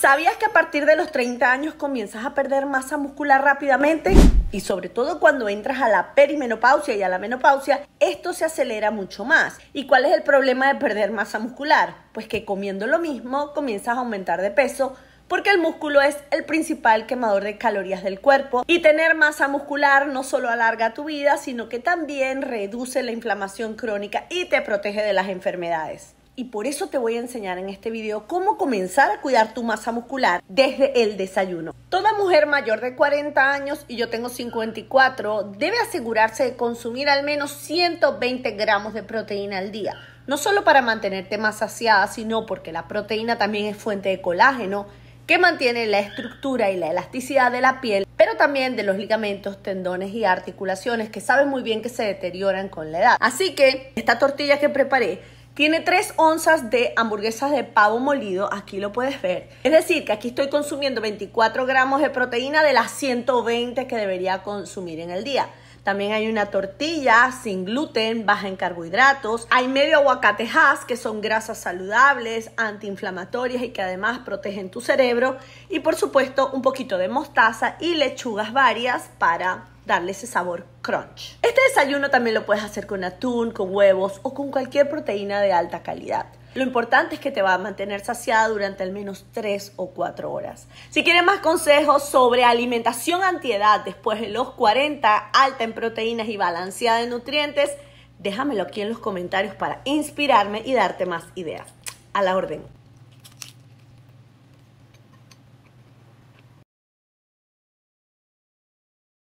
¿Sabías que a partir de los 30 años comienzas a perder masa muscular rápidamente? Y sobre todo cuando entras a la perimenopausia y a la menopausia, esto se acelera mucho más. ¿Y cuál es el problema de perder masa muscular? Pues que comiendo lo mismo comienzas a aumentar de peso, porque el músculo es el principal quemador de calorías del cuerpo y tener masa muscular no solo alarga tu vida, sino que también reduce la inflamación crónica y te protege de las enfermedades y por eso te voy a enseñar en este video cómo comenzar a cuidar tu masa muscular desde el desayuno. Toda mujer mayor de 40 años, y yo tengo 54, debe asegurarse de consumir al menos 120 gramos de proteína al día. No solo para mantenerte más saciada, sino porque la proteína también es fuente de colágeno que mantiene la estructura y la elasticidad de la piel, pero también de los ligamentos, tendones y articulaciones que saben muy bien que se deterioran con la edad. Así que esta tortilla que preparé tiene 3 onzas de hamburguesas de pavo molido, aquí lo puedes ver. Es decir, que aquí estoy consumiendo 24 gramos de proteína de las 120 que debería consumir en el día. También hay una tortilla sin gluten, baja en carbohidratos. Hay medio aguacate aguacatejas que son grasas saludables, antiinflamatorias y que además protegen tu cerebro. Y por supuesto un poquito de mostaza y lechugas varias para darle ese sabor crunch. Este desayuno también lo puedes hacer con atún, con huevos o con cualquier proteína de alta calidad. Lo importante es que te va a mantener saciada durante al menos 3 o 4 horas. Si quieres más consejos sobre alimentación antiedad después de los 40, alta en proteínas y balanceada en nutrientes, déjamelo aquí en los comentarios para inspirarme y darte más ideas. A la orden.